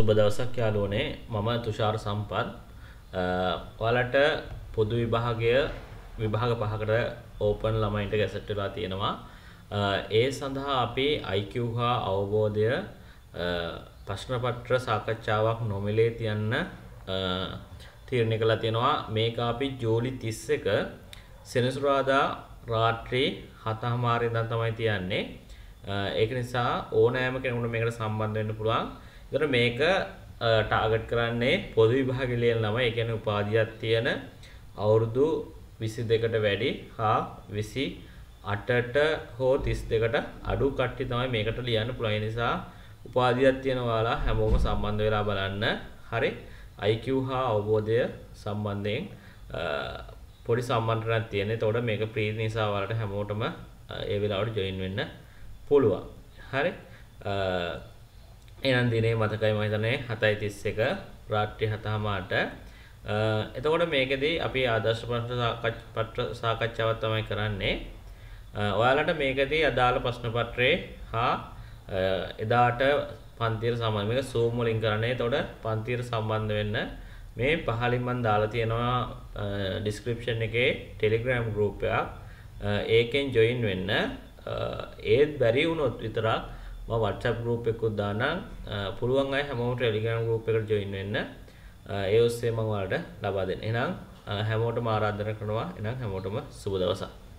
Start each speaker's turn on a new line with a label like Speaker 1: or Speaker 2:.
Speaker 1: සුබ දවසක් යාළුවනේ මම තුෂාර සම්පත් ඔයාලට පොදු විභාගය විභාග පහකට ඕපන් ළමයින්ට ගැසට් වෙලා තියෙනවා ඒ සඳහා අපි IQ හා අවබෝධය ප්‍රශ්න පත්‍ර සාකච්ඡාවක් නොමිලේ තියන්න තීරණය කළා තියෙනවා මේක අපි ජූලි 31 සෙනසුරාදා රාත්‍රී 7:00 මාරේ ඉඳන් තමයි තියන්නේ ඒක නිසා ඕනෑම කෙනෙකුට මේකට සම්බන්ධ වෙන්න පුළුවන් දොර මේක ටාගට් කරන්නේ පොදු විභාග ලියන ළමයි ඒ කියන්නේ උපාධියක් තියෙන අවුරුදු 22කට වැඩි හා 28ට හෝ 32ට අඩු කට්ටිය තමයි මේකට ලියන්න පුළුවන් නිසා උපාධියක් තියෙන ඔයාලා හැමෝම සම්බන්ධ වෙලා බලන්න හරි IQ හා අවබෝධය සම්බන්ධයෙන් පොඩි සම්බන්ධයක් තියෙන. ඒතකොට මේක ප්‍රීති නිසා ඔයාලට හැමෝටම ඒ වෙලාවට ජොයින් වෙන්න පුළුවන්. හරි එනම් දිනේ මතකයි මම හිතන්නේ 7:31 රාත්‍රී 7:00ට එතකොට මේකෙදී අපි ආදර්ශ පත්‍ර සාකච්ඡාවක් තමයි කරන්නේ. ඔයාලට මේකෙදී අදාළ ප්‍රශ්න පත්‍රේ හා එදාට පන්තියට සම්බන්ධ මේක Zoom වලින් කරන්නේ. එතකොට පන්තියට සම්බන්ධ වෙන්න මේ පහලින් මම දාලා තියෙනවා description එකේ Telegram group එකක්. ඒකෙන් join වෙන්න. ඒත් බැරි වුණොත් විතරක් වට්සප් ගරුප් එකකුත් දානම් පුළුවන් අයි හැමෝම ටෙලිගම් ගරුප් එකට ජොයින් වෙන්න ඒ ඔස්සේ මංවාලට ලබා දෙන්න එනම් හැමෝට මාරාධන කරනවා එනම් හැමෝටම සුබ දවසක්